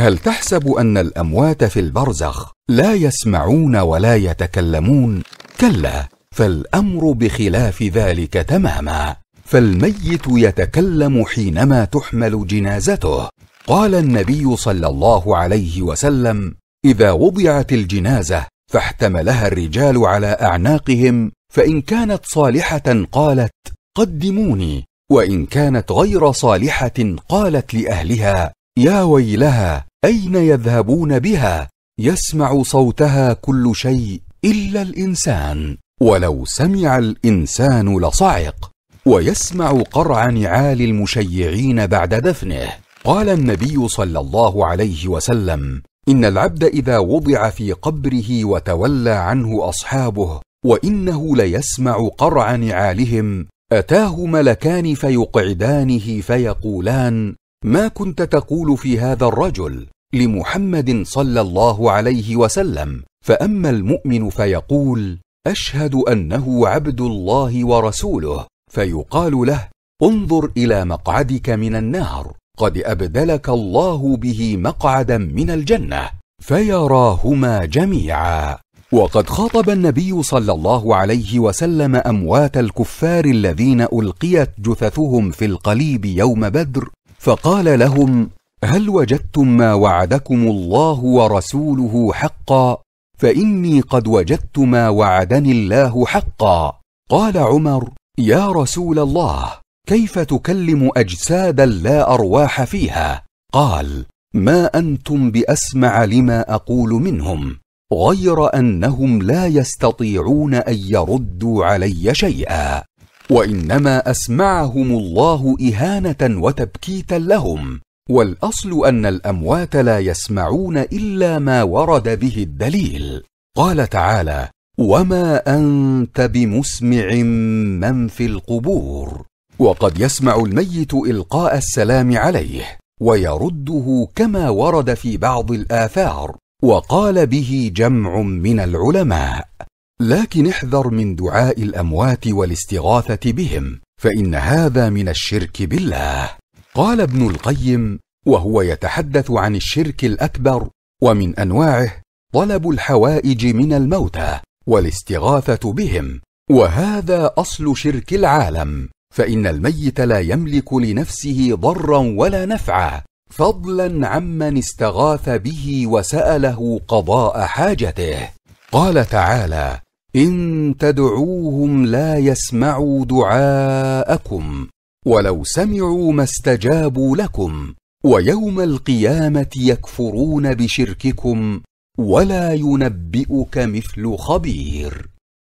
هل تحسب ان الاموات في البرزخ لا يسمعون ولا يتكلمون كلا فالامر بخلاف ذلك تماما فالميت يتكلم حينما تحمل جنازته قال النبي صلى الله عليه وسلم اذا وضعت الجنازه فاحتملها الرجال على اعناقهم فان كانت صالحه قالت قدموني وان كانت غير صالحه قالت لاهلها يا ويلها اين يذهبون بها يسمع صوتها كل شيء الا الانسان ولو سمع الانسان لصعق ويسمع قرع نعال المشيعين بعد دفنه قال النبي صلى الله عليه وسلم ان العبد اذا وضع في قبره وتولى عنه اصحابه وانه ليسمع قرع نعالهم اتاه ملكان فيقعدانه فيقولان ما كنت تقول في هذا الرجل لمحمد صلى الله عليه وسلم فاما المؤمن فيقول اشهد انه عبد الله ورسوله فيقال له انظر الى مقعدك من النار قد ابدلك الله به مقعدا من الجنه فيراهما جميعا وقد خاطب النبي صلى الله عليه وسلم اموات الكفار الذين القيت جثثهم في القليب يوم بدر فقال لهم هل وجدتم ما وعدكم الله ورسوله حقا فاني قد وجدت ما وعدني الله حقا قال عمر يا رسول الله كيف تكلم اجسادا لا ارواح فيها قال ما انتم باسمع لما اقول منهم غير انهم لا يستطيعون ان يردوا علي شيئا وانما اسمعهم الله اهانه وتبكيتا لهم والاصل ان الاموات لا يسمعون الا ما ورد به الدليل قال تعالى وما انت بمسمع من في القبور وقد يسمع الميت القاء السلام عليه ويرده كما ورد في بعض الاثار وقال به جمع من العلماء لكن احذر من دعاء الاموات والاستغاثه بهم فان هذا من الشرك بالله قال ابن القيم وهو يتحدث عن الشرك الاكبر ومن انواعه طلب الحوائج من الموتى والاستغاثه بهم وهذا اصل شرك العالم فان الميت لا يملك لنفسه ضرا ولا نفعا فضلا عمن استغاث به وساله قضاء حاجته قال تعالى ان تدعوهم لا يسمعوا دعاءكم ولو سمعوا ما استجابوا لكم ويوم القيامه يكفرون بشرككم ولا ينبئك مثل خبير